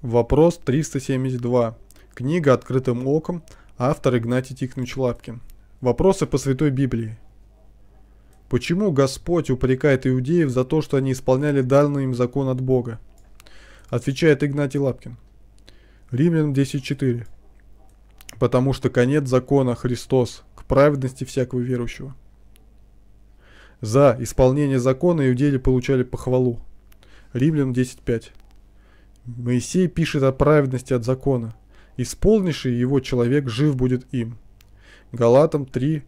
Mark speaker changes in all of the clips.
Speaker 1: Вопрос 372. Книга «Открытым оком», автор Игнатий Тихонович Лапкин. Вопросы по Святой Библии. Почему Господь упрекает иудеев за то, что они исполняли данный им закон от Бога? Отвечает Игнатий Лапкин. Римлянам 10.4. Потому что конец закона Христос к праведности всякого верующего. За исполнение закона иудеи получали похвалу. Римлянам 10.5. Моисей пишет о праведности от закона. Исполнивший его человек жив будет им. Галатам 3,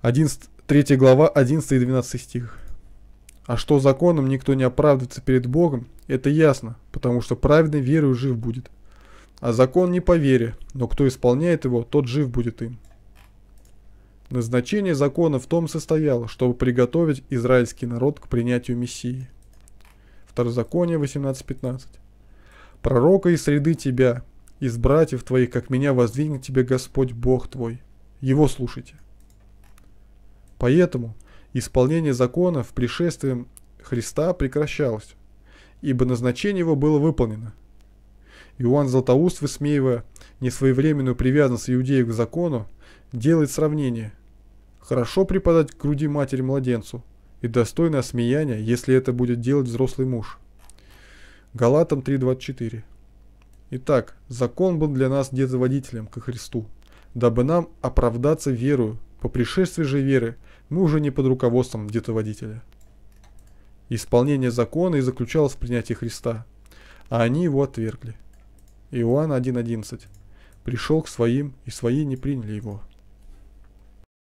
Speaker 1: 11, 3 глава 11 и 12 стих. А что законом никто не оправдывается перед Богом, это ясно, потому что праведный верою жив будет. А закон не по вере, но кто исполняет его, тот жив будет им. Назначение закона в том состояло, чтобы приготовить израильский народ к принятию Мессии – Второзаконие 18.15. «Пророка из среды тебя, из братьев твоих, как меня, воздвигнет тебе Господь Бог твой. Его слушайте». Поэтому исполнение закона в пришествии Христа прекращалось, ибо назначение его было выполнено. Иоанн Златоуст, высмеивая несвоевременную привязанность иудеев к закону, делает сравнение. Хорошо преподать к груди матери младенцу – и достойно осмеяния, если это будет делать взрослый муж. Галатам 3.24 Итак, закон был для нас детоводителем ко Христу, дабы нам оправдаться верою, по пришествии же веры мы уже не под руководством детоводителя. Исполнение закона и заключалось в принятии Христа, а они его отвергли. Иоанн 1.11 «Пришел к своим, и свои не приняли его».